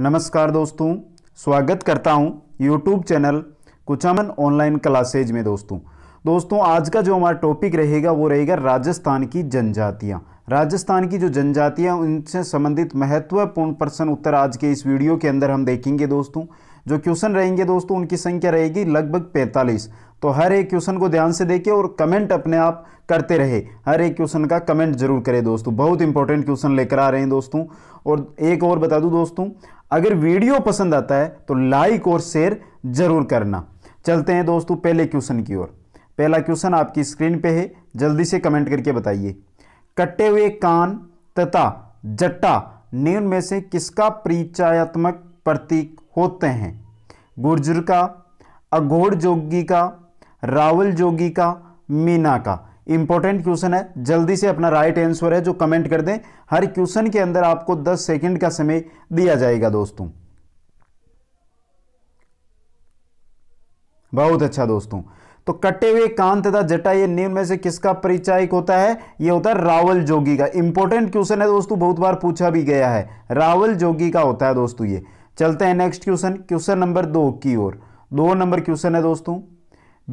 नमस्कार दोस्तों स्वागत करता हूं YouTube channel Kuchaman online classes में दोस्तों दोस्तों आज का जो हमारा टॉपिक रहेगा वो रहेगा राजस्थान की जनजातियाँ राजस्थान की जो जनजातियाँ उनसे संबंधित महत्वपूर्ण प्रश्न उत्तर आज के इस वीडियो के अंदर हम देखेंगे दोस्तों जो क्वेश्चन रहेंगे दोस्तों उनकी संख्या रहेगी लगभग पैंतालीस तो हर एक क्वेश्चन को ध्यान से देखें और कमेंट अपने आप करते रहे हर एक क्वेश्चन का कमेंट जरूर करें दोस्तों बहुत इंपॉर्टेंट क्वेश्चन लेकर आ रहे हैं दोस्तों और एक और बता दूं दोस्तों अगर वीडियो पसंद आता है तो लाइक और शेयर जरूर करना चलते हैं दोस्तों पहले क्वेश्चन की ओर पहला क्वेश्चन आपकी स्क्रीन पे है जल्दी से कमेंट करके बताइए कटे हुए कान तथा जट्टा निम्न में से किसका परिचयात्मक प्रतीक होते हैं गुर्जर का अघोर जोगी का रावल जोगी का मीना का इंपॉर्टेंट क्वेश्चन है जल्दी से अपना राइट आंसर है जो कमेंट कर दें हर क्वेश्चन के अंदर आपको 10 सेकंड का समय दिया जाएगा दोस्तों बहुत अच्छा दोस्तों तो कटे हुए कान तथा जटा ये निम्न में से किसका परिचायक होता है ये होता है रावल जोगी का इंपॉर्टेंट क्वेश्चन है दोस्तों बहुत बार पूछा भी गया है रावल जोगी का होता है दोस्तों ये चलते हैं नेक्स्ट क्वेश्चन क्वेश्चन नंबर दो की ओर दो नंबर क्वेश्चन है दोस्तों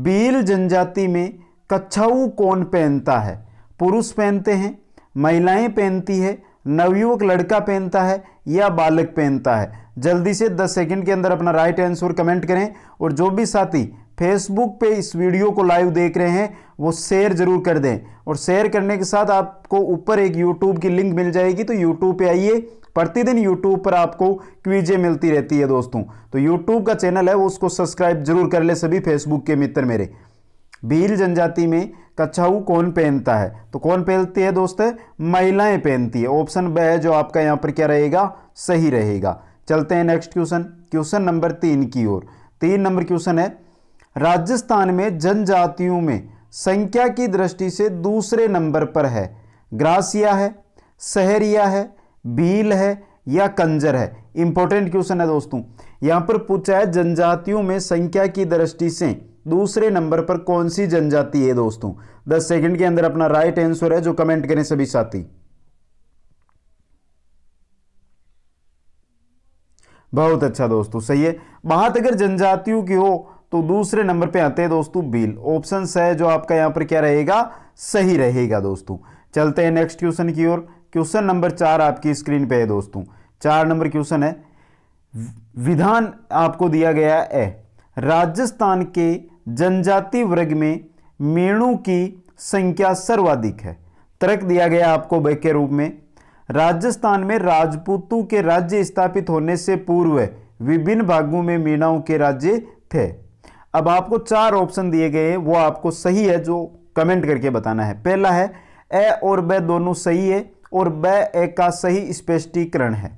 बील जनजाति में कच्छाऊ कौन पहनता है पुरुष पहनते हैं महिलाएं पहनती है नवयुवक लड़का पहनता है या बालक पहनता है जल्दी से 10 सेकंड के अंदर अपना राइट आंसर कमेंट करें और जो भी साथी फेसबुक पे इस वीडियो को लाइव देख रहे हैं वो शेयर ज़रूर कर दें और शेयर करने के साथ आपको ऊपर एक यूट्यूब की लिंक मिल जाएगी तो यूट्यूब पे आइए प्रतिदिन यूट्यूब पर आपको क्वीजें मिलती रहती है दोस्तों तो यूट्यूब का चैनल है वो उसको सब्सक्राइब जरूर कर ले सभी फेसबुक के मित्र मेरे भील जनजाति में कच्छाऊ कौन पहनता है तो कौन पहनती है दोस्त महिलाएं पहनती है ऑप्शन ब है जो आपका यहाँ पर क्या रहेगा सही रहेगा चलते हैं नेक्स्ट क्वेश्चन क्वेश्चन नंबर तीन की ओर तीन नंबर क्वेश्चन है राजस्थान में जनजातियों में संख्या की दृष्टि से दूसरे नंबर पर है ग्रासिया है सहरिया है भील है या कंजर है इंपॉर्टेंट क्वेश्चन है दोस्तों यहां पर पूछा है जनजातियों में संख्या की दृष्टि से दूसरे नंबर पर कौन सी जनजाति है दोस्तों दस सेकंड के अंदर अपना राइट आंसर है जो कमेंट करें सभी साथी बहुत अच्छा दोस्तों सही है बात अगर जनजातियों की हो तो दूसरे नंबर पे आते हैं दोस्तों बिल ऑप्शन है जो आपका यहां पर क्या रहेगा सही रहेगा दोस्तों चलते हैं नेक्स्ट क्वेश्चन की ओर क्वेश्चन नंबर चार आपकी स्क्रीन पे है दोस्तों चार नंबर क्वेश्चन है विधान आपको दिया गया है राजस्थान के जनजाति वर्ग में मेणु की संख्या सर्वाधिक है तर्क दिया गया आपको ब के रूप में राजस्थान में राजपूतों के राज्य स्थापित होने से पूर्व विभिन्न भागों में मीणाओं के राज्य थे अब आपको चार ऑप्शन दिए गए हैं वो आपको सही है जो कमेंट करके बताना है पहला है ए और ब दोनों सही है और ब ए का सही स्पष्टीकरण है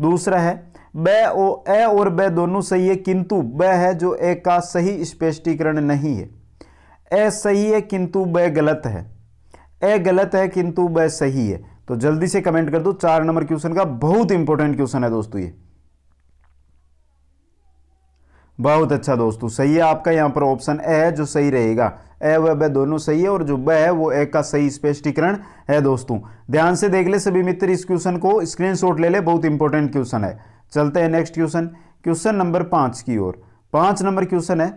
दूसरा है ब ओ ए और ब दोनों सही है किंतु ब है जो ए का सही स्पष्टीकरण नहीं है ए सही है किंतु ब गलत है ए गलत है किंतु ब सही है तो जल्दी से कमेंट कर दो चार नंबर क्वेश्चन का बहुत इंपॉर्टेंट क्वेश्चन है दोस्तों ये बहुत अच्छा दोस्तों सही है आपका यहां पर ऑप्शन ए है जो सही रहेगा ए व ब दोनों सही है और जो ब है वो ए का सही स्पष्टीकरण है दोस्तों ध्यान से देख ले सभी मित्र इस क्वेश्चन को स्क्रीनशॉट ले ले बहुत इंपॉर्टेंट क्वेश्चन है चलते हैं नेक्स्ट क्वेश्चन क्वेश्चन नंबर पांच की ओर पांच नंबर क्वेश्चन है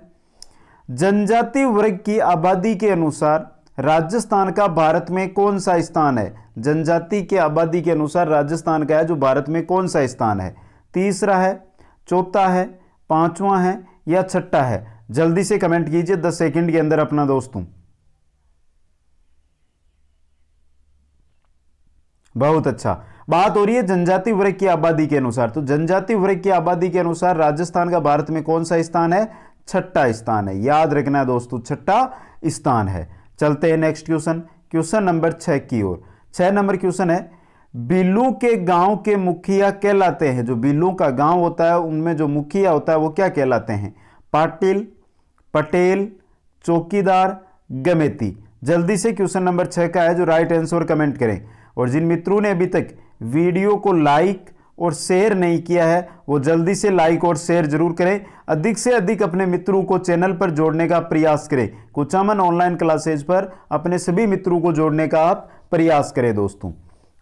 जनजाति वर्ग की आबादी के अनुसार राजस्थान का भारत में कौन सा स्थान है जनजाति के आबादी के अनुसार राजस्थान का है जो भारत में कौन सा स्थान है तीसरा है चौथा है पांचवा है या छठा है जल्दी से कमेंट कीजिए दस सेकंड के अंदर अपना दोस्तों बहुत अच्छा बात हो रही है जनजाति वर्ग की आबादी के अनुसार तो जनजाति वर्ग की आबादी के अनुसार राजस्थान का भारत में कौन सा स्थान है छठा स्थान है याद रखना है दोस्तों छठा स्थान है चलते हैं नेक्स्ट क्वेश्चन क्वेश्चन नंबर छह की ओर छह नंबर क्वेश्चन है बिल्लू के गांव के मुखिया कहलाते हैं जो बिल्लू का गांव होता है उनमें जो मुखिया होता है वो क्या कहलाते हैं पाटिल पटेल चौकीदार गमेती जल्दी से क्वेश्चन नंबर छह का है जो राइट आंसर कमेंट करें और जिन मित्रों ने अभी तक वीडियो को लाइक और शेयर नहीं किया है वो जल्दी से लाइक और शेयर जरूर करें अधिक से अधिक अपने मित्रों को चैनल पर जोड़ने का प्रयास करें कुचामन ऑनलाइन क्लासेज पर अपने सभी मित्रों को जोड़ने का आप प्रयास करें दोस्तों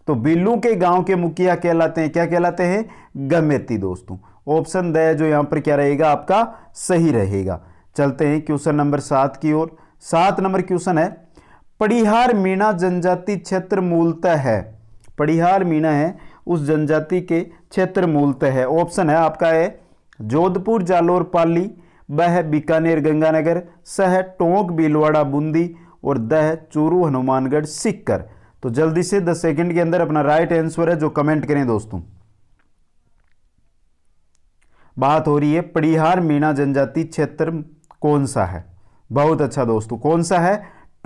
तो बिल्लू के गांव के मुखिया कहलाते हैं क्या कहलाते हैं गमेती दोस्तों ऑप्शन दया जो यहाँ पर क्या रहेगा आपका सही रहेगा चलते हैं क्वेश्चन नंबर सात की ओर सात नंबर क्वेश्चन है परिहार मीणा जनजाति क्षेत्र मूलतः है पड़िहार मीणा है उस जनजाति के क्षेत्र मूलतः है ऑप्शन है आपका है जोधपुर जालोर पाली बह बीकानेर गंगानगर सह टोंक बीलवाड़ा बूंदी और दह चूरू हनुमानगढ़ सिक्कर तो जल्दी से दस सेकंड के अंदर अपना राइट आंसर है जो कमेंट करें दोस्तों बात हो रही है पड़िहार मीणा जनजाति क्षेत्र कौन सा है बहुत अच्छा दोस्तों कौन सा है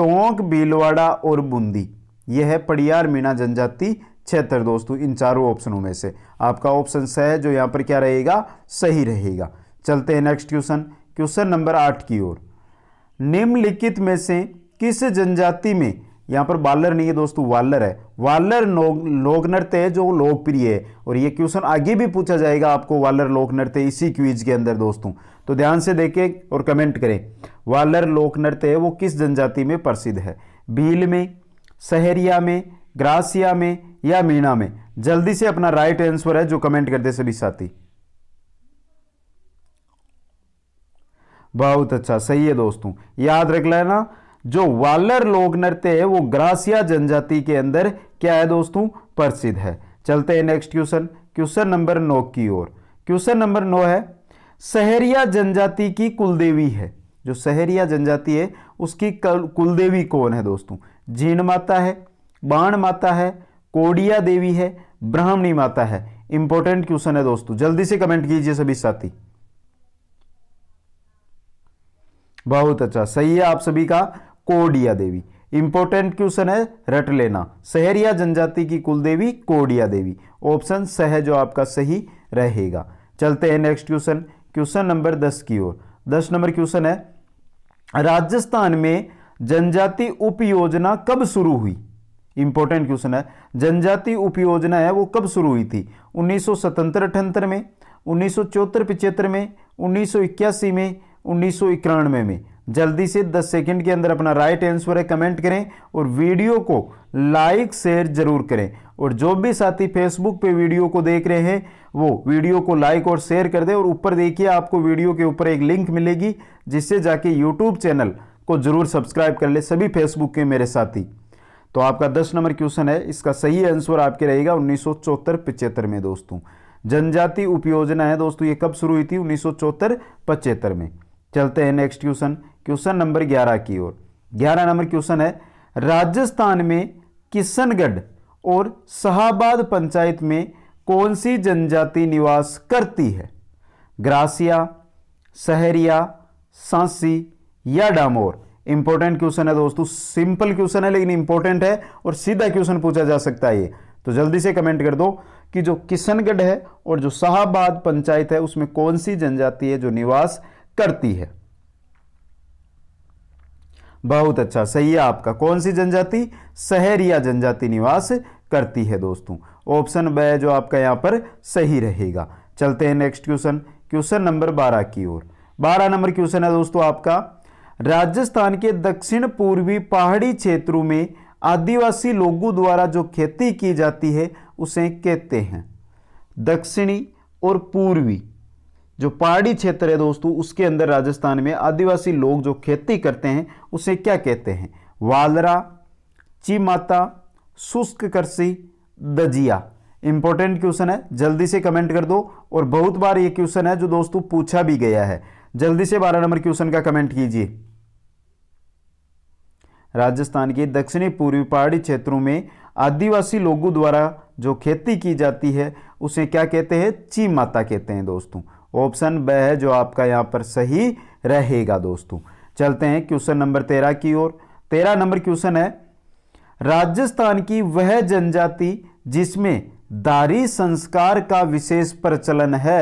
टोंक बीलवाड़ा और बूंदी यह है पड़ियार मीणा जनजाति क्षेत्र दोस्तों इन चारों ऑप्शनों में से आपका ऑप्शन स है जो यहाँ पर क्या रहेगा सही रहेगा चलते हैं नेक्स्ट क्वेश्चन क्वेश्चन नंबर आठ की ओर निम्नलिखित में से किस जनजाति में यहाँ पर बालर नहीं है दोस्तों वालर है वालर लोक नृत्य है जो लोकप्रिय है और ये क्वेश्चन आगे भी पूछा जाएगा आपको वालर लोक नृत्य इसी क्वीज के अंदर दोस्तों तो ध्यान से देखें और कमेंट करें वालर लोक नृत्य है वो किस जनजाति में प्रसिद्ध है भील में सहरिया में ग्रासिया में या मीणा में जल्दी से अपना राइट आंसर है जो कमेंट कर दे सभी साथी बहुत अच्छा सही है दोस्तों याद रख लेना जो वालर लोग नृत्य है वो ग्रासिया जनजाति के अंदर क्या है दोस्तों प्रसिद्ध है चलते हैं नेक्स्ट क्वेश्चन क्वेश्चन नंबर नौ की ओर क्वेश्चन नंबर नौ है सहरिया जनजाति की कुलदेवी है जो शहरी या जनजाति है उसकी कुलदेवी कौन है दोस्तों जीण माता है बाण माता है कोडिया देवी है ब्राह्मणी माता है इंपॉर्टेंट क्वेश्चन है दोस्तों जल्दी से कमेंट कीजिए सभी साथी बहुत अच्छा सही है आप सभी का कोडिया देवी इंपॉर्टेंट क्वेश्चन है रट लेना शहर या जनजाति की कुलदेवी कोडिया देवी ऑप्शन सह जो आपका सही रहेगा चलते हैं नेक्स्ट क्वेश्चन क्वेश्चन नंबर दस की ओर दस नंबर क्वेश्चन है राजस्थान में जनजाति उप योजना कब शुरू हुई इंपॉर्टेंट क्वेश्चन है जनजाति उप योजना है वो कब शुरू हुई थी उन्नीस सौ में उन्नीस सौ में उन्नीस में उन्नीस में जल्दी से 10 सेकंड के अंदर अपना राइट आंसर है कमेंट करें और वीडियो को लाइक शेयर जरूर करें और जो भी साथी फेसबुक पे वीडियो को देख रहे हैं वो वीडियो को लाइक और शेयर कर दें और ऊपर देखिए आपको वीडियो के ऊपर एक लिंक मिलेगी जिससे जाके यूट्यूब चैनल को जरूर सब्सक्राइब कर ले सभी फेसबुक के मेरे साथी तो आपका दस नंबर क्वेश्चन है इसका सही आंसर आपके रहेगा उन्नीस सौ में दोस्तों जनजाति उपयोजना है दोस्तों ये कब शुरू हुई थी उन्नीस सौ में चलते हैं नेक्स्ट क्वेश्चन क्वेश्चन नंबर ग्यारह की ओर ग्यारह नंबर क्वेश्चन है राजस्थान में किशनगढ़ और शाहबाद पंचायत में कौन सी जनजाति निवास करती है ग्रासिया सहरिया सांसी या डामोर इंपॉर्टेंट क्वेश्चन है दोस्तों सिंपल क्वेश्चन है लेकिन इंपॉर्टेंट है और सीधा क्वेश्चन पूछा जा सकता है ये तो जल्दी से कमेंट कर दो कि जो किशनगढ़ है और जो शाहबाद पंचायत है उसमें कौन सी जनजाति है जो निवास करती है बहुत अच्छा सही है आपका कौन सी जनजाति शहर या जनजाति निवास करती है दोस्तों ऑप्शन ब जो आपका यहाँ पर सही रहेगा चलते हैं नेक्स्ट क्वेश्चन क्वेश्चन नंबर बारह की ओर बारह नंबर क्वेश्चन है दोस्तों आपका राजस्थान के दक्षिण पूर्वी पहाड़ी क्षेत्रों में आदिवासी लोगों द्वारा जो खेती की जाती है उसे कहते हैं दक्षिणी और पूर्वी जो पहाड़ी क्षेत्र है दोस्तों उसके अंदर राजस्थान में आदिवासी लोग जो खेती करते हैं उसे क्या कहते हैं वालरा चीमाता शुष्क कृषि दजिया इंपॉर्टेंट क्वेश्चन है जल्दी से कमेंट कर दो और बहुत बार ये क्वेश्चन है जो दोस्तों पूछा भी गया है जल्दी से बारह नंबर क्वेश्चन का कमेंट कीजिए राजस्थान के दक्षिणी पूर्वी पहाड़ी क्षेत्रों में आदिवासी लोगों द्वारा जो खेती की जाती है उसे क्या कहते हैं ची माता कहते हैं दोस्तों ऑप्शन ब है जो आपका यहाँ पर सही रहेगा दोस्तों चलते हैं क्वेश्चन नंबर तेरह की ओर तेरह नंबर क्वेश्चन है राजस्थान की वह जनजाति जिसमें दारी संस्कार का विशेष प्रचलन है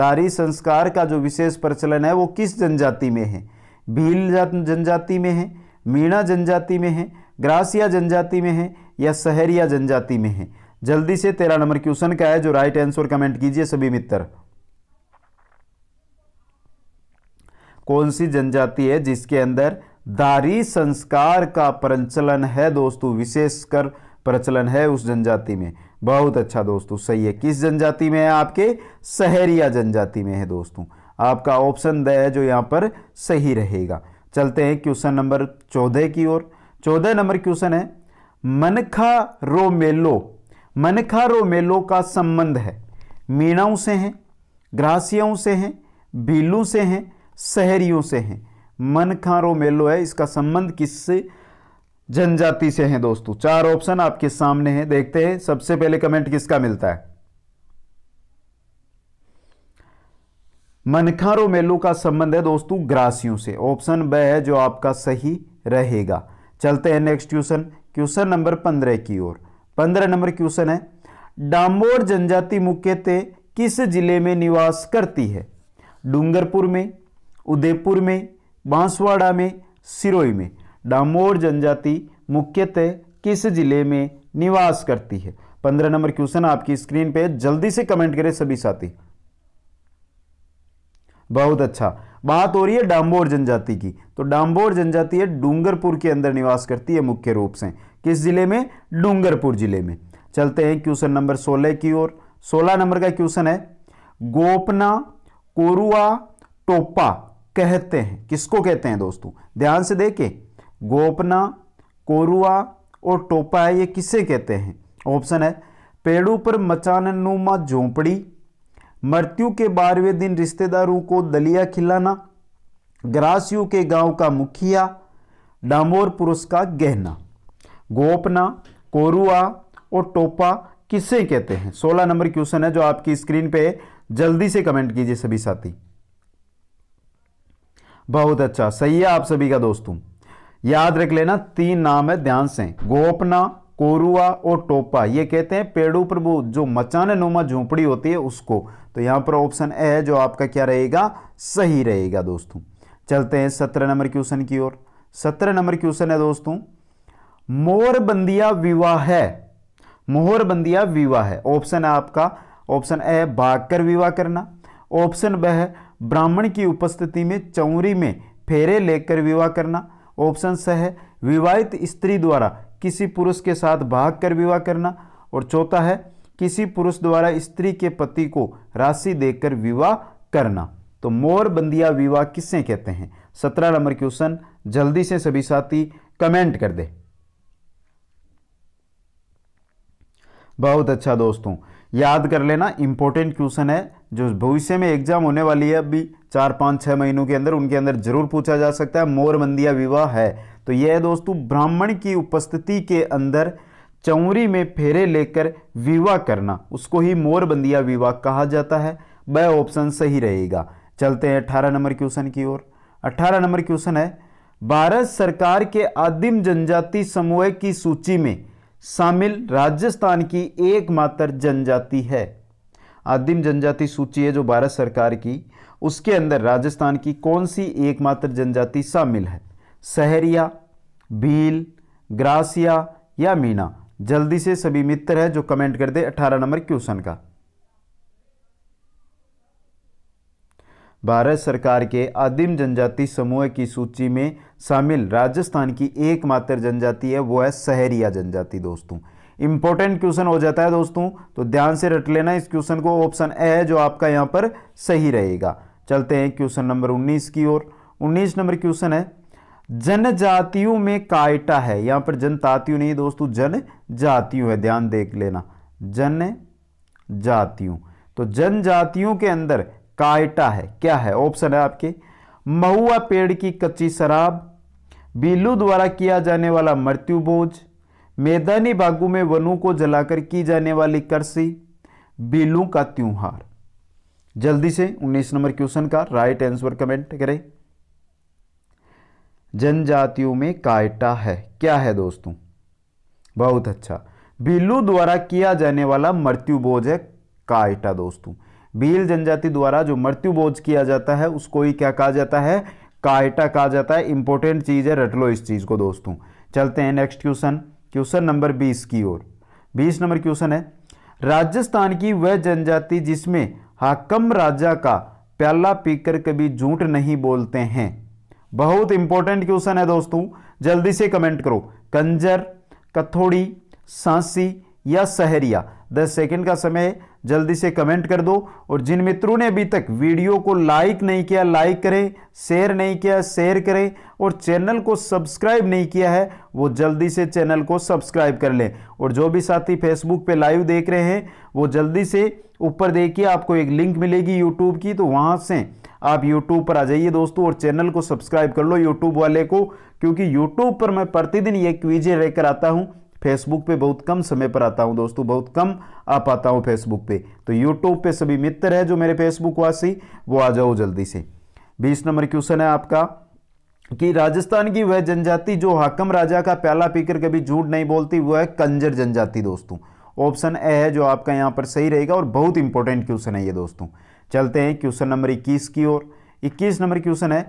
दारी संस्कार का जो विशेष प्रचलन है वो किस जनजाति में है भील जनजाति में है मीणा जनजाति में है ग्रासिया जनजाति में है या शहरिया जनजाति में है जल्दी से तेरह नंबर क्वेश्चन का है जो राइट आंसर कमेंट कीजिए सभी मित्र कौन सी जनजाति है जिसके अंदर दारी संस्कार का प्रचलन है दोस्तों विशेषकर प्रचलन है उस जनजाति में बहुत अच्छा दोस्तों सही है किस जनजाति में है आपके सहरिया जनजाति में है दोस्तों आपका ऑप्शन द है जो यहाँ पर सही रहेगा चलते हैं क्वेश्चन नंबर चौदह की ओर चौदह नंबर क्वेश्चन है मनखा रोमेलो मनखा रोमेलो का संबंध है मीणाओं से हैं ग्रासियाओं से हैं भीलू से हैं शहरियों से हैं मनखारो मेलो है इसका संबंध किस जनजाति से है दोस्तों चार ऑप्शन आपके सामने हैं देखते हैं सबसे पहले कमेंट किसका मिलता है मनखारो मेलो का संबंध है दोस्तों ग्रासियों से ऑप्शन ब है जो आपका सही रहेगा चलते हैं नेक्स्ट क्वेश्चन क्वेश्चन नंबर पंद्रह की ओर पंद्रह नंबर क्वेश्चन है डामोर जनजाति मुख्यतः किस जिले में निवास करती है डूंगरपुर में उदयपुर में बांसवाड़ा में सिरोई में डामोर जनजाति मुख्यतः किस जिले में निवास करती है पंद्रह नंबर क्वेश्चन आपकी स्क्रीन पे जल्दी से कमेंट करें सभी साथी बहुत अच्छा बात हो रही है डांबोर जनजाति की तो डांबोर जनजाति है डूंगरपुर के अंदर निवास करती है मुख्य रूप से किस जिले में डूंगरपुर जिले में चलते हैं क्वेश्चन नंबर सोलह की ओर सोलह नंबर का क्वेश्चन है गोपना कोरुआ टोपा कहते हैं किसको कहते हैं दोस्तों ध्यान से देखें गोपना कोरुआ और टोपा है ये किसे कहते हैं ऑप्शन है पेड़ों पर मचान नुमा झोंपड़ी मृत्यु के बारहवें दिन रिश्तेदारों को दलिया खिलाना ग्रासियों के गांव का मुखिया डामोर पुरुष का गहना गोपना कोरुआ और टोपा किसे कहते हैं सोलह नंबर क्वेश्चन है जो आपकी स्क्रीन पे जल्दी से कमेंट कीजिए सभी साथी बहुत अच्छा सही है आप सभी का दोस्तों याद रख लेना तीन नाम है ध्यान से गोपना कोरुआ और टोपा ये कहते हैं पेड़ू प्रभु जो मचाने नुमा झोंपड़ी होती है उसको तो यहां पर ऑप्शन ए है जो आपका क्या रहेगा सही रहेगा दोस्तों चलते हैं सत्रह नंबर क्वेश्चन की ओर सत्रह नंबर क्वेश्चन है दोस्तों मोरबंदिया विवाह है मोहरबंदिया विवाह है ऑप्शन है आपका ऑप्शन ए भागकर विवाह करना ऑप्शन ब है ब्राह्मण की उपस्थिति में चौरी में फेरे लेकर विवाह करना ऑप्शन स है विवाहित स्त्री द्वारा किसी पुरुष के साथ भाग कर विवाह करना और चौथा है किसी पुरुष द्वारा स्त्री के पति को राशि देकर विवाह करना तो मोर बंदिया विवाह किससे कहते हैं सत्रह नंबर क्वेश्चन जल्दी से सभी साथी कमेंट कर दे बहुत अच्छा दोस्तों याद कर लेना इंपॉर्टेंट क्वेश्चन है जो भविष्य में एग्जाम होने वाली है अभी चार पाँच छः महीनों के अंदर उनके अंदर जरूर पूछा जा सकता है मोर मंदिया विवाह है तो यह दोस्तों ब्राह्मण की उपस्थिति के अंदर चौरी में फेरे लेकर विवाह करना उसको ही मोरबंदिया विवाह कहा जाता है वह ऑप्शन सही रहेगा चलते हैं अठारह नंबर क्वेश्चन की ओर अठारह नंबर क्वेश्चन है भारत सरकार के आदिम जनजाति समूह की सूची में शामिल राजस्थान की एकमात्र जनजाति है आदिम जनजाति सूची है जो भारत सरकार की उसके अंदर राजस्थान की कौन सी एकमात्र जनजाति शामिल है सहरिया भील ग्रासिया या मीना जल्दी से सभी मित्र है जो कमेंट कर दे 18 नंबर क्वेश्चन का भारत सरकार के आदिम जनजाति समूह की सूची में शामिल राजस्थान की एकमात्र जनजाति है वो है सहरिया जनजाति दोस्तों इंपॉर्टेंट क्वेश्चन हो जाता है दोस्तों तो ध्यान से रट लेना इस क्वेश्चन को ऑप्शन ए है जो आपका यहाँ पर सही रहेगा चलते हैं क्वेश्चन नंबर 19 की ओर 19 नंबर क्वेश्चन है जनजातियों में कायटा है यहाँ पर जनतातियों नहीं दोस्तों जनजातियों है ध्यान देख लेना जन जातियों तो जनजातियों के अंदर कायटा है क्या है ऑप्शन है आपके महुआ पेड़ की कच्ची शराब बिल्लू द्वारा किया जाने वाला मृत्यु बोझ मैदानी बागों में वनों को जलाकर की जाने वाली कृषि बिल्लू का त्यौहार जल्दी से 19 नंबर क्वेश्चन का राइट आंसर कमेंट करें जनजातियों में कायटा है क्या है दोस्तों बहुत अच्छा बिल्लू द्वारा किया जाने वाला मृत्यु बोझ है कायटा दोस्तों बिल जनजाति द्वारा जो मृत्यु बोझ किया जाता है उसको ही क्या कहा जाता है कायटा कहा जाता है इंपॉर्टेंट चीज़ है रट लो इस चीज़ को दोस्तों चलते हैं नेक्स्ट क्वेश्चन क्वेश्चन नंबर बीस की ओर बीस नंबर क्वेश्चन है राजस्थान की वह जनजाति जिसमें हाकम राजा का प्याला पीकर कभी झूठ नहीं बोलते हैं बहुत इंपॉर्टेंट क्वेश्चन है दोस्तों जल्दी से कमेंट करो कंजर कथोड़ी सांसी या सहरिया दस सेकंड का समय जल्दी से कमेंट कर दो और जिन मित्रों ने अभी तक वीडियो को लाइक नहीं किया लाइक करें शेयर नहीं किया शेयर करें और चैनल को सब्सक्राइब नहीं किया है वो जल्दी से चैनल को सब्सक्राइब कर लें और जो भी साथी फेसबुक पे लाइव देख रहे हैं वो जल्दी से ऊपर देखिए आपको एक लिंक मिलेगी यूट्यूब की तो वहाँ से आप यूट्यूब पर आ जाइए दोस्तों और चैनल को सब्सक्राइब कर लो यूट्यूब वाले को क्योंकि यूट्यूब पर मैं प्रतिदिन ये क्वीजें लेकर आता हूँ फेसबुक पे बहुत कम समय पर आता हूँ दोस्तों बहुत कम आ पाता हूँ फेसबुक पे तो यूट्यूब पे सभी मित्र है जो मेरे फेसबुक वासी वो आ जाओ जल्दी से बीस नंबर क्वेश्चन है आपका कि राजस्थान की वह जनजाति जो हाकम राजा का प्याला पीकर कभी झूठ नहीं बोलती वह है कंजर जनजाति दोस्तों ऑप्शन ए है जो आपका यहाँ पर सही रहेगा और बहुत इंपॉर्टेंट क्वेश्चन है ये दोस्तों चलते हैं क्वेश्चन नंबर इक्कीस की ओर इक्कीस नंबर क्वेश्चन है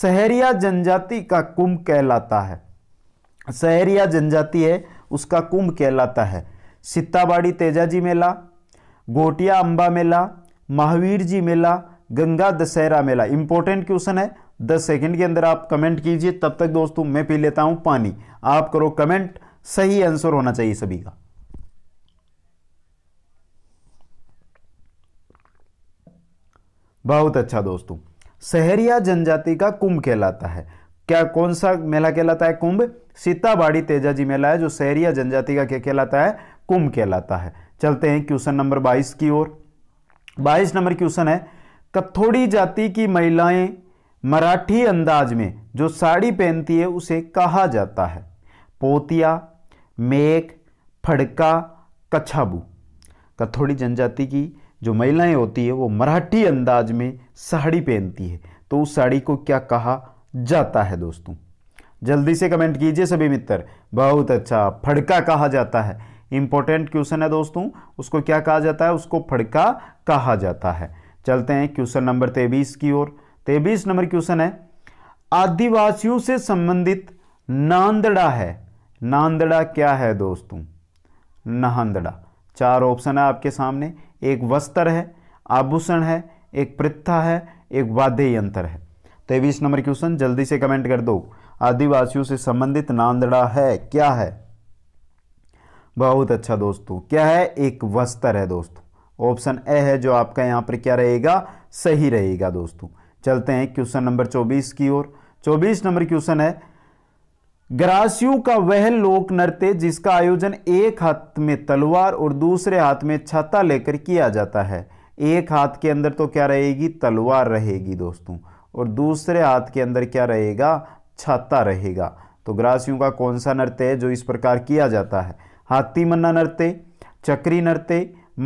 सहरिया जनजाति का कुंभ कहलाता है सहरिया जनजाति है उसका कुंभ कहलाता है सित्ताबाड़ी तेजाजी मेला गोटिया अंबा मेला महावीर जी मेला गंगा दशहरा मेला इंपॉर्टेंट क्वेश्चन है दस सेकंड के अंदर आप कमेंट कीजिए तब तक दोस्तों मैं पी लेता हूं पानी आप करो कमेंट सही आंसर होना चाहिए सभी का बहुत अच्छा दोस्तों शहरिया जनजाति का कुंभ कहलाता है क्या कौन सा मेला कहलाता है कुंभ सीताबाड़ी तेजा जी मेला है जो शहरिया जनजाति का क्या कहलाता है कुंभ कहलाता है चलते हैं क्वेश्चन नंबर बाईस की ओर बाईस नंबर क्वेश्चन है कथोड़ी जाति की महिलाएं मराठी अंदाज में जो साड़ी पहनती है उसे कहा जाता है पोतिया मेक फड़का कछाबू कथोड़ी जनजाति की जो महिलाएं होती है वो मराठी अंदाज में साड़ी पहनती है तो उस साड़ी को क्या कहा जाता है दोस्तों जल्दी से कमेंट कीजिए सभी मित्र बहुत अच्छा फड़का कहा जाता है इंपॉर्टेंट क्वेश्चन है दोस्तों उसको क्या कहा जाता है उसको फड़का कहा जाता है चलते हैं क्वेश्चन नंबर तेबीस की ओर तेबीस नंबर क्वेश्चन है आदिवासियों से संबंधित नांदड़ा है नांदड़ा क्या है दोस्तों नहांदड़ा चार ऑप्शन है आपके सामने एक वस्त्र है आभूषण है एक प्रथा है एक वाद्य यंत्र है तेईस नंबर क्वेश्चन जल्दी से कमेंट कर दो आदिवासियों से संबंधित नांदड़ा है क्या है बहुत अच्छा दोस्तों क्या है एक वस्त्र है दोस्तों ऑप्शन ए है जो आपका यहां पर क्या रहेगा सही रहेगा दोस्तों चलते हैं क्वेश्चन नंबर 24 की ओर 24 नंबर क्वेश्चन है ग्रासियों का वह लोक नृत्य जिसका आयोजन एक हाथ में तलवार और दूसरे हाथ में छाता लेकर किया जाता है एक हाथ के अंदर तो क्या रहेगी तलवार रहेगी दोस्तों और दूसरे हाथ के अंदर क्या रहेगा छाता रहेगा तो ग्रासियों का कौन सा नृत्य है जो इस प्रकार किया जाता है हाथी मन्ना नृत्य चक्री नृत्य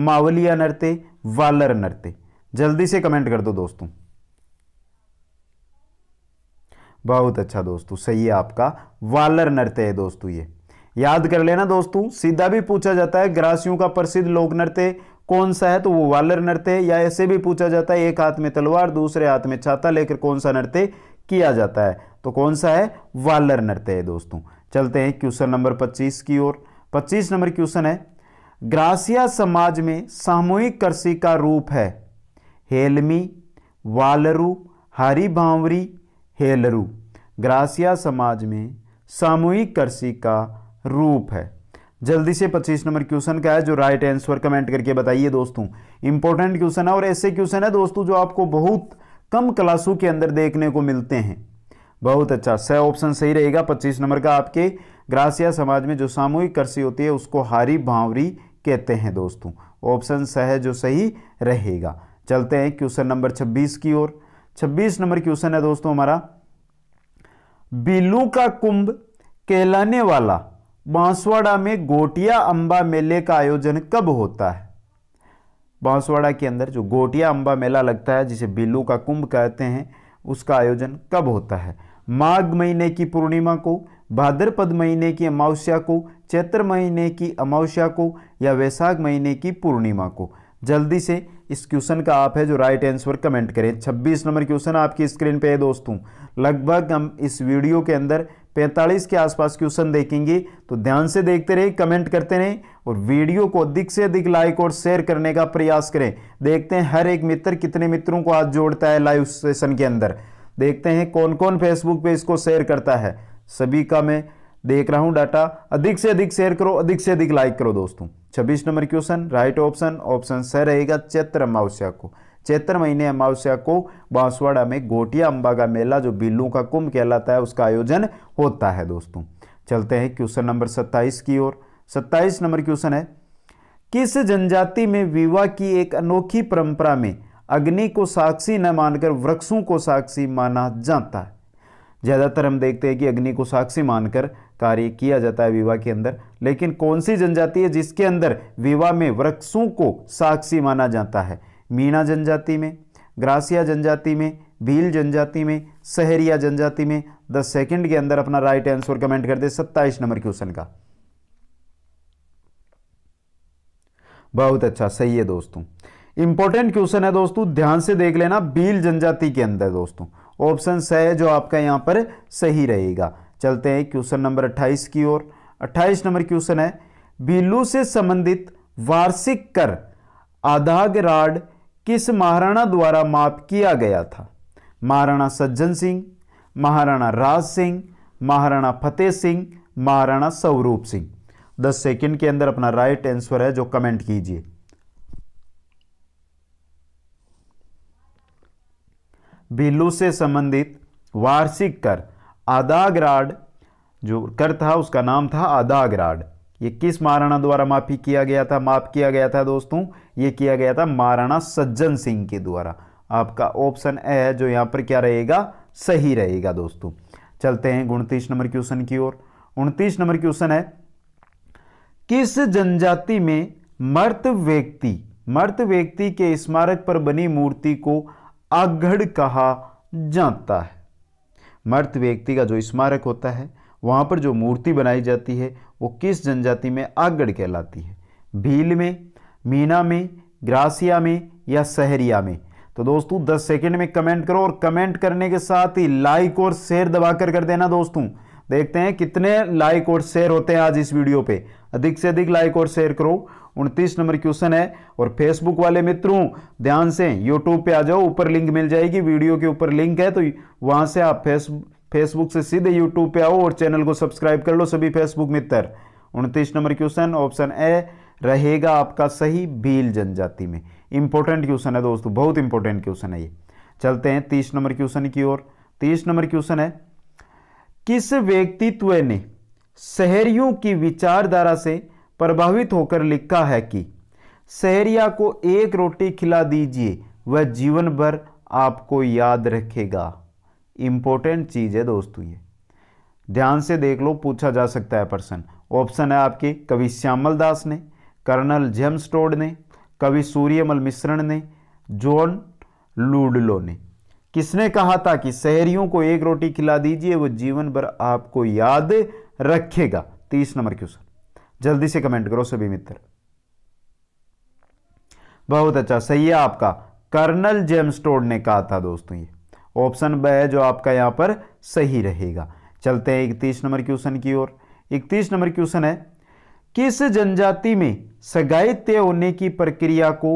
मावलिया नृत्य वालर नृत्य जल्दी से कमेंट कर दो दोस्तों बहुत अच्छा दोस्तों सही है आपका वालर नृत्य है दोस्तों ये याद कर लेना दोस्तों सीधा भी पूछा जाता है ग्रासियों का प्रसिद्ध लोक नृत्य कौन सा है तो वो वालर नृत्य है या ऐसे भी पूछा जाता है एक हाथ में तलवार दूसरे हाथ में छाता लेकर कौन सा नृत्य किया जाता है तो कौन सा है वालर नृत्य है दोस्तों चलते हैं क्वेश्चन नंबर 25 की ओर 25 नंबर क्वेश्चन है ग्रासिया समाज में सामूहिक कृषि का रूप है हेलमी वालरू हरी भावरी हेलरू ग्रासिया समाज में सामूहिक कृषि का रूप है जल्दी से 25 नंबर क्वेश्चन का है जो राइट आंसर कमेंट करके बताइए दोस्तों इंपॉर्टेंट क्वेश्चन है और ऐसे क्वेश्चन है दोस्तों जो आपको बहुत कम क्लासों के अंदर देखने को मिलते हैं बहुत अच्छा स ऑप्शन सही रहेगा पच्चीस नंबर का आपके ग्रासिया समाज में जो सामूहिक कृषि होती है उसको हारी भावरी कहते हैं दोस्तों ऑप्शन स है जो सही रहेगा चलते हैं क्वेश्चन नंबर छब्बीस की ओर छब्बीस नंबर क्वेश्चन है दोस्तों हमारा बिल्लू का कुंभ कहलाने वाला बांसवाड़ा में गोटिया अंबा मेले का आयोजन कब होता है बांसवाड़ा के अंदर जो गोटिया अंबा मेला लगता है जिसे बिल्लू का कुंभ कहते हैं उसका आयोजन कब होता है माघ महीने की पूर्णिमा को भाद्रपद महीने की अमावस्या को चैत्र महीने की अमावस्या को या वैशाख महीने की पूर्णिमा को जल्दी से इस क्वेश्चन का आप है जो राइट आंसर कमेंट करें 26 नंबर क्वेश्चन आपकी स्क्रीन पे है दोस्तों लगभग हम इस वीडियो के अंदर 45 के आसपास क्वेश्चन देखेंगे तो ध्यान से देखते रहें कमेंट करते रहें और वीडियो को अधिक से अधिक लाइक और शेयर करने का प्रयास करें देखते हैं हर एक मित्र कितने मित्रों को आज जोड़ता है लाइव सेशन के अंदर देखते हैं कौन कौन फेसबुक पे इसको शेयर करता है सभी का मैं देख रहा हूं डाटा अधिक से अधिक शेयर करो अधिक से अधिक लाइक करो दोस्तों 26 number question right option option स रहेगा चैत्र अमावस्या को चैत्र महीने अमावस्या को बांसवाड़ा में गोटिया अम्बा का मेला जो बिल्लू का कुंभ कहलाता है उसका आयोजन होता है दोस्तों चलते हैं क्वेश्चन नंबर सत्ताईस की ओर सत्ताईस नंबर क्वेश्चन है किस जनजाति में विवाह की एक अनोखी परंपरा में अग्नि को साक्षी न मानकर वृक्षों को साक्षी माना जाता है ज़्यादातर हम देखते हैं कि अग्नि को साक्षी मानकर कार्य किया जाता है विवाह के अंदर लेकिन कौन सी जनजाति है जिसके अंदर विवाह में वृक्षों को साक्षी माना जाता है मीणा जनजाति में ग्रासिया जनजाति में भील जनजाति में सहरिया जनजाति में दस सेकंड के अंदर अपना राइट आंसर कमेंट कर दे सत्ताईस नंबर क्वेश्चन का बहुत अच्छा सही है दोस्तों इंपॉर्टेंट क्वेश्चन है दोस्तों ध्यान से देख लेना भील जनजाति के अंदर दोस्तों ऑप्शन है जो आपका यहाँ पर सही रहेगा चलते हैं क्वेश्चन नंबर 28 की ओर 28 नंबर क्वेश्चन है बिल्लू से संबंधित वार्षिक कर आधाग राड किस महाराणा द्वारा माप किया गया था महाराणा सज्जन सिंह महाराणा राज सिंह महाराणा फतेह सिंह महाराणा स्वरूप सिंह दस सेकंड के अंदर अपना राइट आंसर है जो कमेंट कीजिए बिलों से संबंधित वार्षिक कर आदाग्राड जो कर था उसका नाम था आदाग्राड ये किस महाराणा द्वारा माफी किया गया था माफ किया गया था दोस्तों ये किया गया था महाराणा सज्जन सिंह के द्वारा आपका ऑप्शन ए है जो यहाँ पर क्या रहेगा सही रहेगा दोस्तों चलते हैं उनतीस नंबर क्वेश्चन की ओर उनतीस नंबर क्वेश्चन है किस जनजाति में मर्त व्यक्ति मर्त व्यक्ति के स्मारक पर बनी मूर्ति को आगढ़ कहा जाता है मर्त व्यक्ति का जो स्मारक होता है वहाँ पर जो मूर्ति बनाई जाती है वो किस जनजाति में आगढ़ कहलाती है भील में मीना में ग्रासिया में या सहरिया में तो दोस्तों 10 सेकंड में कमेंट करो और कमेंट करने के साथ ही लाइक और शेयर दबाकर कर देना दोस्तों देखते हैं कितने लाइक और शेयर होते हैं आज इस वीडियो पे अधिक से अधिक लाइक और शेयर करो उनतीस नंबर क्वेश्चन है और फेसबुक वाले मित्रों ध्यान से यूट्यूब पे आ जाओ ऊपर लिंक मिल जाएगी वीडियो के ऊपर लिंक है तो वहां से आप फेस फेसबुक से सीधे यूट्यूब पे आओ और चैनल को सब्सक्राइब कर लो सभी फेसबुक मित्र उनतीस नंबर क्वेश्चन ऑप्शन ए रहेगा आपका सही भील जनजाति में इंपॉर्टेंट क्वेश्चन है दोस्तों बहुत इंपॉर्टेंट क्वेश्चन है ये चलते हैं तीस नंबर क्वेश्चन की ओर तीस नंबर क्वेश्चन है किस व्यक्तित्व ने शहरियों की विचारधारा से प्रभावित होकर लिखा है कि सहरिया को एक रोटी खिला दीजिए वह जीवन भर आपको याद रखेगा इंपॉर्टेंट चीज़ है दोस्तों ये ध्यान से देख लो पूछा जा सकता है प्रश्न ऑप्शन है आपके कवि श्यामल दास ने कर्नल जेम्स टोड ने कवि सूर्यमल मिश्रण ने जॉन लूडलो ने किसने कहा था कि शहरियों को एक रोटी खिला दीजिए वो जीवन भर आपको याद रखेगा तीस नंबर क्वेश्चन जल्दी से कमेंट करो सभी मित्र बहुत अच्छा सही है आपका कर्नल जेम्स टोड ने कहा था दोस्तों ये ऑप्शन ब है जो आपका यहां पर सही रहेगा चलते हैं इकतीस नंबर क्वेश्चन की ओर इकतीस नंबर क्वेश्चन है किस जनजाति में सगाई तय होने की प्रक्रिया को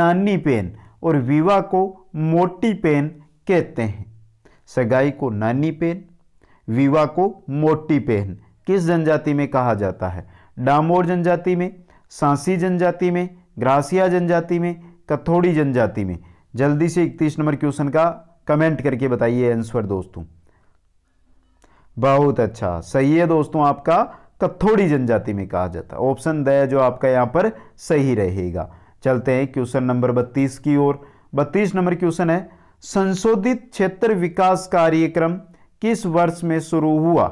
नानी पेन और विवाह को मोटी पेन कहते हैं सगाई को नानी पेन विवाह को मोटी पेन किस जनजाति में कहा जाता है डामोर जनजाति में सांसी जनजाति में ग्रासिया जनजाति में कथोड़ी जनजाति में जल्दी से इकतीस नंबर क्वेश्चन का कमेंट करके बताइए आंसर दोस्तों बहुत अच्छा सही है दोस्तों आपका कथोड़ी जनजाति में कहा जाता है ऑप्शन द जो आपका यहां पर सही रहेगा चलते हैं क्वेश्चन नंबर बत्तीस की ओर बत्तीस नंबर क्वेश्चन है संशोधित क्षेत्र विकास कार्यक्रम किस वर्ष में शुरू हुआ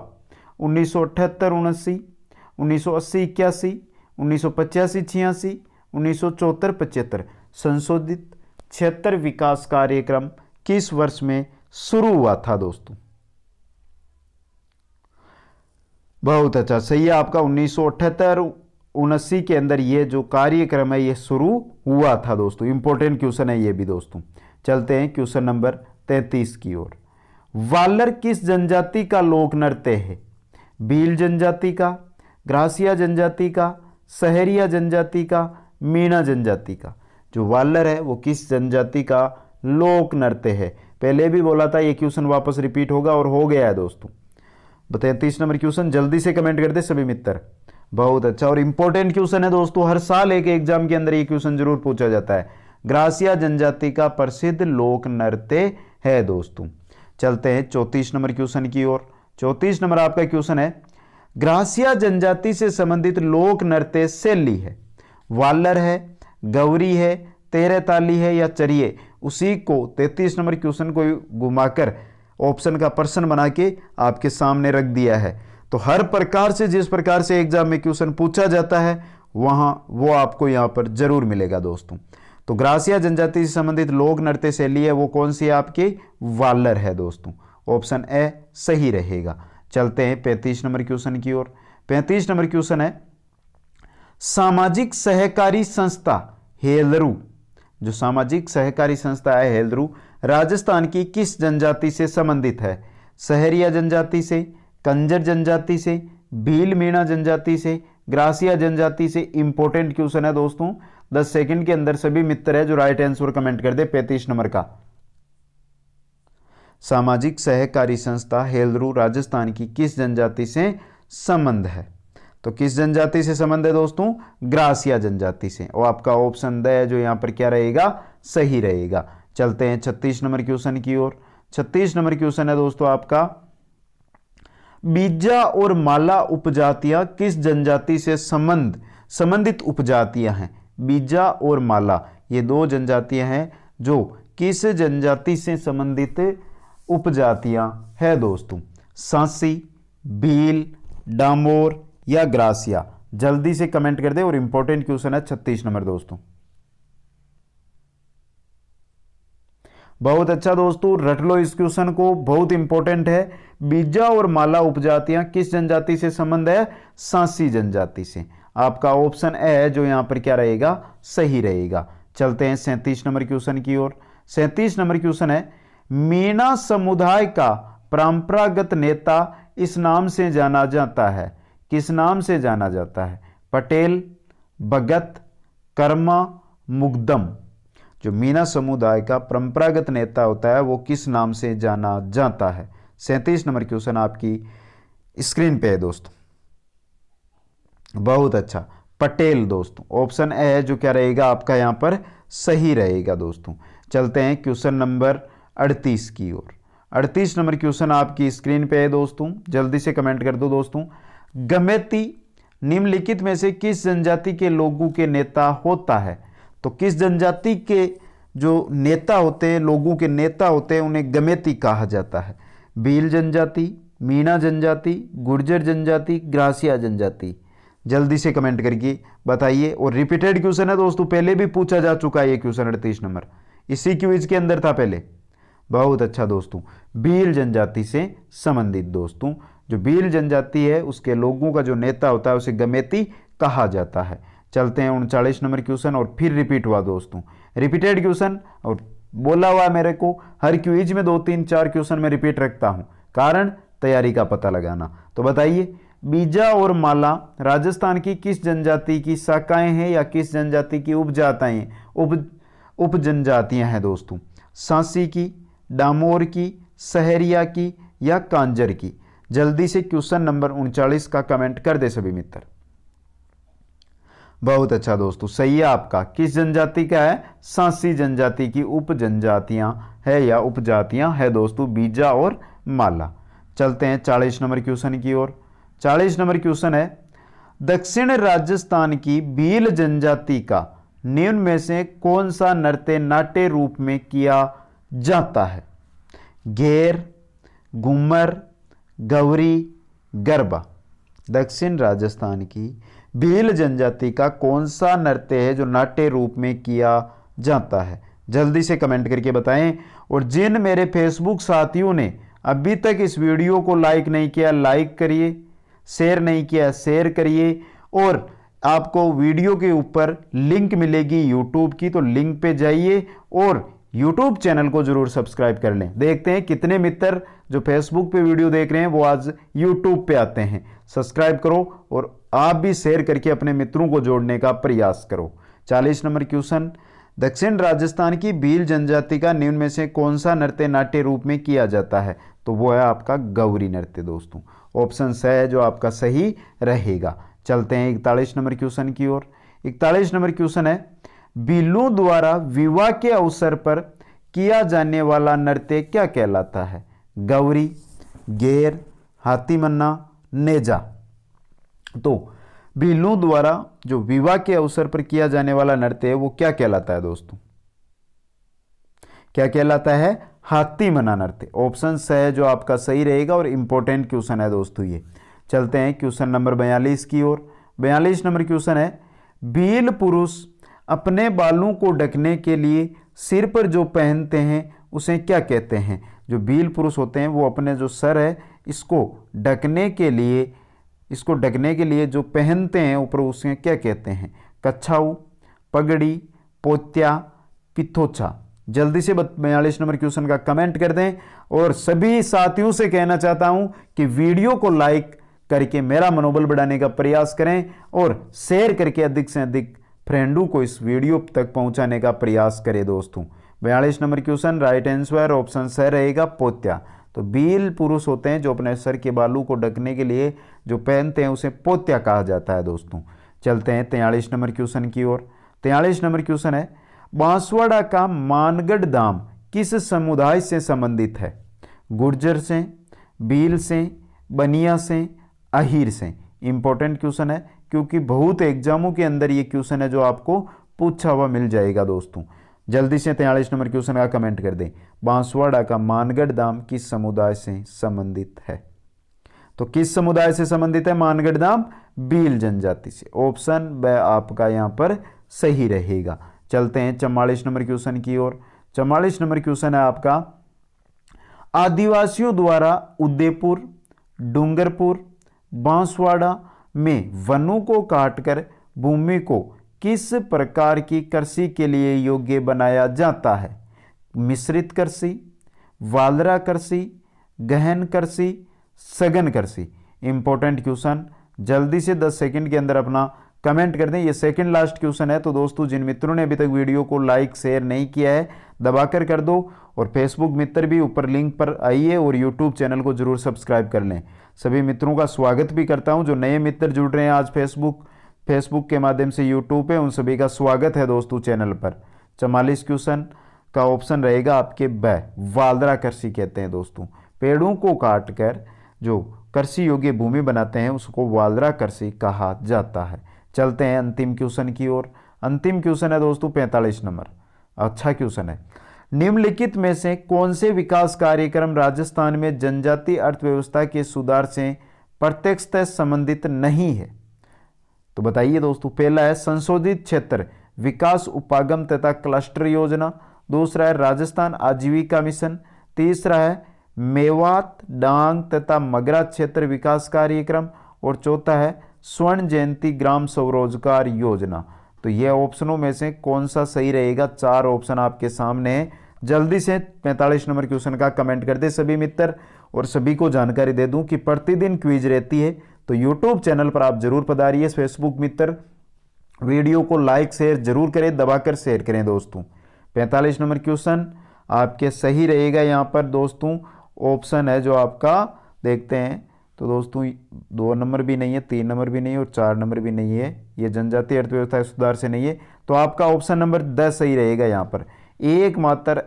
उन्नीस सौ अठहत्तर उन्नासी उन्नीस सौ अस्सी इक्यासी उन्नीस सौ पचासी छियासी उन्नीस सौ चौहत्तर पचहत्तर संशोधित छिहत्तर विकास कार्यक्रम किस वर्ष में शुरू हुआ था दोस्तों बहुत अच्छा सही है आपका उन्नीस सौ अठहत्तर के अंदर यह जो कार्यक्रम है यह शुरू हुआ था दोस्तों इंपॉर्टेंट क्वेश्चन है यह भी दोस्तों चलते हैं क्वेश्चन नंबर 33 की ओर वालर किस जनजाति का लोक नृत्य है भील जनजाति का ग्रासिया जनजाति का सहरिया जनजाति का मीणा जनजाति का जो वालर है वो किस जनजाति का लोक नृत्य है पहले भी बोला था ये क्वेश्चन वापस रिपीट होगा और हो गया है दोस्तों बताए तीस नंबर क्वेश्चन जल्दी से कमेंट कर दे सभी मित्र बहुत अच्छा और इंपॉर्टेंट क्वेश्चन है दोस्तों हर साल एक एग्जाम के अंदर ये क्वेश्चन जरूर पूछा जाता है ग्रासिया जनजाति का प्रसिद्ध लोक नृत्य है दोस्तों चलते हैं चौंतीस नंबर क्वेश्चन की ओर चौंतीस नंबर आपका क्वेश्चन है ग्रासिया जनजाति से संबंधित लोक नृत्य शैली है वालर है गौरी है तेरे ताली है या चरिए उसी को तैतीस नंबर क्वेश्चन को घुमाकर ऑप्शन का पर्सन बना के आपके सामने रख दिया है तो हर प्रकार से जिस प्रकार से एग्जाम में क्वेश्चन पूछा जाता है वहाँ वो आपको यहाँ पर जरूर मिलेगा दोस्तों तो ग्रासिया जनजाति से संबंधित लोक नृत्य शैली है वो कौन सी आपकी वालर है दोस्तों ऑप्शन ए सही रहेगा चलते हैं पैंतीस नंबर क्वेश्चन की ओर पैंतीस नंबर क्वेश्चन है सामाजिक सहकारी संस्था हेलरू जो सामाजिक सहकारी संस्था है हेलरू राजस्थान की किस जनजाति से संबंधित है सहरिया जनजाति से कंजर जनजाति से भील मीणा जनजाति से ग्रासिया जनजाति से इंपॉर्टेंट क्वेश्चन है दोस्तों दस सेकंड के अंदर सभी मित्र है जो राइट आंसर कमेंट कर दे पैंतीस नंबर का सामाजिक सहकारी संस्था हेलरू राजस्थान की किस जनजाति से संबंध है तो किस जनजाति से संबंध है दोस्तों ग्रासिया जनजाति से और आपका ऑप्शन द जो यहां पर क्या रहेगा सही रहेगा चलते हैं छत्तीस नंबर क्वेश्चन की ओर छत्तीस नंबर क्वेश्चन है दोस्तों आपका बीजा और माला उपजातियां किस जनजाति से संबंध संबंधित उपजातियां हैं बीजा और माला ये दो जनजातियां हैं जो किस जनजाति से संबंधित उपजातियां है दोस्तों सांसी भील डामोर या ग्रासिया जल्दी से कमेंट कर दे और इंपॉर्टेंट क्वेश्चन है छत्तीस नंबर दोस्तों बहुत अच्छा दोस्तों रट लो इस क्वेश्चन को बहुत इंपॉर्टेंट है बीजा और माला उपजातियां किस जनजाति से संबंध है सांसी जनजाति से आपका ऑप्शन ए है जो यहां पर क्या रहेगा सही रहेगा चलते हैं सैंतीस नंबर क्वेश्चन की ओर सैंतीस नंबर क्वेश्चन है मीणा समुदाय का परंपरागत नेता इस नाम से जाना जाता है किस नाम से जाना जाता है पटेल भगत कर्मा मुग्दम जो मीना समुदाय का परंपरागत नेता होता है वो किस नाम से जाना जाता है सैंतीस नंबर क्वेश्चन आपकी स्क्रीन पे है दोस्तों बहुत अच्छा पटेल दोस्तों ऑप्शन ए है जो क्या रहेगा आपका यहां पर सही रहेगा दोस्तों चलते हैं क्वेश्चन नंबर अड़तीस की ओर अड़तीस नंबर क्वेश्चन आपकी स्क्रीन पे है दोस्तों जल्दी से कमेंट कर दो दोस्तों गमेती निम्नलिखित में से किस जनजाति के लोगों के नेता होता है तो किस जनजाति के जो नेता होते हैं लोगों के नेता होते हैं उन्हें गमेती कहा जाता है भील जनजाति मीणा जनजाति गुर्जर जनजाति ग्रासिया जनजाति जल्दी से कमेंट करके बताइए और रिपीटेड क्वेश्चन है दोस्तों पहले भी पूछा जा चुका है ये क्वेश्चन अड़तीस नंबर इसी क्यूज के अंदर था पहले बहुत अच्छा दोस्तों बील जनजाति से संबंधित दोस्तों जो बील जनजाति है उसके लोगों का जो नेता होता है उसे गमेती कहा जाता है चलते हैं उनचालीस नंबर क्वेश्चन और फिर रिपीट हुआ दोस्तों रिपीटेड क्वेश्चन और बोला हुआ मेरे को हर क्यूज में दो तीन चार क्वेश्चन में रिपीट रखता हूँ कारण तैयारी का पता लगाना तो बताइए बीजा और माला राजस्थान की किस जनजाति की शाखाएं हैं या किस जनजाति की उपजाताएं उप उप जनजातियाँ हैं दोस्तों सांसी की डामोर की सहरिया की या कांजर की जल्दी से क्वेश्चन नंबर उनचालीस का कमेंट कर दे सभी मित्र बहुत अच्छा दोस्तों सही है आपका किस जनजाति का है सांसी जनजाति की उप जनजातियां है या उपजातियां है दोस्तों बीजा और माला चलते हैं चालीस नंबर क्वेश्चन की ओर चालीस नंबर क्वेश्चन है दक्षिण राजस्थान की भील जनजाति का निम्न में से कौन सा नृत्य नाट्य रूप में किया जाता है घेर गुमर गौरी गरबा दक्षिण राजस्थान की भील जनजाति का कौन सा नृत्य है जो नाट्य रूप में किया जाता है जल्दी से कमेंट करके बताएं और जिन मेरे फेसबुक साथियों ने अभी तक इस वीडियो को लाइक नहीं किया लाइक करिए शेयर नहीं किया शेयर करिए और आपको वीडियो के ऊपर लिंक मिलेगी यूट्यूब की तो लिंक पे जाइए और यूट्यूब चैनल को जरूर सब्सक्राइब कर लें देखते हैं कितने मित्र जो फेसबुक पे वीडियो देख रहे हैं वो आज यूट्यूब पे आते हैं सब्सक्राइब करो और आप भी शेयर करके अपने मित्रों को जोड़ने का प्रयास करो चालीस नंबर क्वेश्चन दक्षिण राजस्थान की भील जनजाति का निम्न में से कौन सा नृत्य नाट्य रूप में किया जाता है तो वो है आपका गौरी नृत्य दोस्तों ऑप्शन स है जो आपका सही रहेगा चलते हैं इकतालीस नंबर क्वेश्चन की ओर इकतालीस नंबर क्वेश्चन है बिलू द्वारा विवाह के अवसर पर किया जाने वाला नृत्य क्या कहलाता है गौरी गेर हाथी मन्ना नेजा तो बिलू द्वारा जो विवाह के अवसर पर किया जाने वाला नृत्य है वो क्या कहलाता है दोस्तों क्या कहलाता है हाथी मना नृत्य ऑप्शन है जो आपका सही रहेगा और इंपॉर्टेंट क्वेश्चन है दोस्तों ये चलते हैं क्वेश्चन नंबर बयालीस की ओर बयालीस नंबर क्वेश्चन है बील पुरुष अपने बालों को ढकने के लिए सिर पर जो पहनते हैं उसे क्या कहते हैं जो बील पुरुष होते हैं वो अपने जो सर है इसको ढकने के लिए इसको ढकने के लिए जो पहनते हैं ऊपर उसे क्या कहते हैं कच्छाऊ पगड़ी पोत्या पिथोछा जल्दी से बयालीस नंबर क्वेश्चन का कमेंट कर दें और सभी साथियों से कहना चाहता हूं कि वीडियो को लाइक करके मेरा मनोबल बढ़ाने का प्रयास करें और शेयर करके अधिक से अधिक फ्रेंडों को इस वीडियो तक पहुंचाने का प्रयास करें दोस्तों बयालीस number question right answer option सर रहेगा पोत्या तो बील पुरुष होते हैं जो अपने सर के बालू को ढकने के लिए जो पहनते हैं उसे पोत्या कहा जाता है दोस्तों चलते हैं तेयालीस नंबर क्वेश्चन की ओर तेयालीस नंबर क्वेश्चन है बांसवाड़ा का मानगढ़ धाम किस समुदाय से संबंधित है गुर्जर से बील से बनिया से अहिर से इंपॉर्टेंट क्वेश्चन है क्योंकि बहुत एग्जामों के अंदर ये क्वेश्चन है जो आपको पूछा हुआ मिल जाएगा दोस्तों जल्दी से तैयारी नंबर क्वेश्चन का कमेंट कर दें बांसवाड़ा का मानगढ़ धाम किस समुदाय से संबंधित है तो किस समुदाय से संबंधित है मानगढ़ धाम बील जनजाति से ऑप्शन ब आपका यहां पर सही रहेगा चलते हैं चम्बालीस नंबर क्वेश्चन की ओर चम्बालीस नंबर क्वेश्चन है आपका आदिवासियों द्वारा उदयपुर डूंगरपुर बांसवाड़ा में वनों को काटकर भूमि को किस प्रकार की कृषि के लिए योग्य बनाया जाता है मिश्रित कृषि वालरा कृषि गहन कृषि सघन कृषि इंपॉर्टेंट क्वेश्चन जल्दी से 10 सेकंड के अंदर अपना कमेंट कर दें ये सेकंड लास्ट क्वेश्चन है तो दोस्तों जिन मित्रों ने अभी तक वीडियो को लाइक शेयर नहीं किया है दबाकर कर दो और फेसबुक मित्र भी ऊपर लिंक पर आइए और यूट्यूब चैनल को जरूर सब्सक्राइब कर लें सभी मित्रों का स्वागत भी करता हूँ जो नए मित्र जुड़ रहे हैं आज फेसबुक फेसबुक के माध्यम से यूट्यूब पर उन सभी का स्वागत है दोस्तों चैनल पर चवालीस क्वेश्चन का ऑप्शन रहेगा आपके ब वालदरा कृषि कहते हैं दोस्तों पेड़ों को काट कर जो कृषि योग्य भूमि बनाते हैं उसको वालदरा कृषि कहा जाता है चलते हैं अंतिम क्वेश्चन की ओर अंतिम क्वेश्चन है दोस्तों पैंतालीस नंबर अच्छा क्वेश्चन है निम्नलिखित में से कौन से विकास कार्यक्रम राजस्थान में जनजातीय अर्थव्यवस्था के सुधार से प्रत्यक्षतः संबंधित नहीं है तो बताइए दोस्तों पहला है संशोधित क्षेत्र विकास उपागम तथा क्लस्टर योजना दूसरा है राजस्थान आजीविका मिशन तीसरा है मेवात डांग तथा मगरा क्षेत्र विकास कार्यक्रम और चौथा है स्वर्ण जयंती ग्राम स्वरोजगार योजना तो ये ऑप्शनों में से कौन सा सही रहेगा चार ऑप्शन आपके सामने है जल्दी से 45 नंबर क्वेश्चन का कमेंट कर दे सभी मित्र और सभी को जानकारी दे दूं कि प्रतिदिन क्विज रहती है तो यूट्यूब चैनल पर आप जरूर पधारिए फेसबुक मित्र वीडियो को लाइक शेयर जरूर करें दबाकर शेयर करें दोस्तों पैंतालीस नंबर क्वेश्चन आपके सही रहेगा यहाँ पर दोस्तों ऑप्शन है जो आपका देखते हैं तो दोस्तों दो नंबर भी नहीं है तीन नंबर भी नहीं है और चार नंबर भी नहीं है ये जनजातीय अर्थव्यवस्था सुधार से नहीं है तो आपका ऑप्शन नंबर दस सही रहेगा यहाँ पर एकमात्र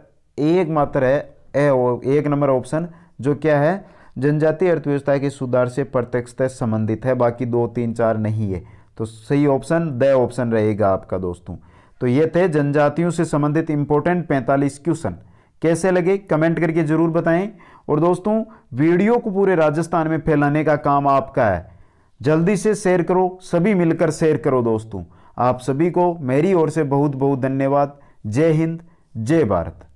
एकमात्र है ए एक नंबर ऑप्शन जो क्या है जनजातीय अर्थव्यवस्था के सुधार से प्रत्यक्षता संबंधित है बाकी दो तीन चार नहीं है तो सही ऑप्शन द ऑप्शन रहेगा आपका दोस्तों तो ये थे जनजातियों से संबंधित इंपॉर्टेंट 45 क्वेश्चन कैसे लगे कमेंट करके ज़रूर बताएं और दोस्तों वीडियो को पूरे राजस्थान में फैलाने का काम आपका है जल्दी से शेयर करो सभी मिलकर शेयर करो दोस्तों आप सभी को मेरी ओर से बहुत बहुत धन्यवाद जय हिंद जय भारत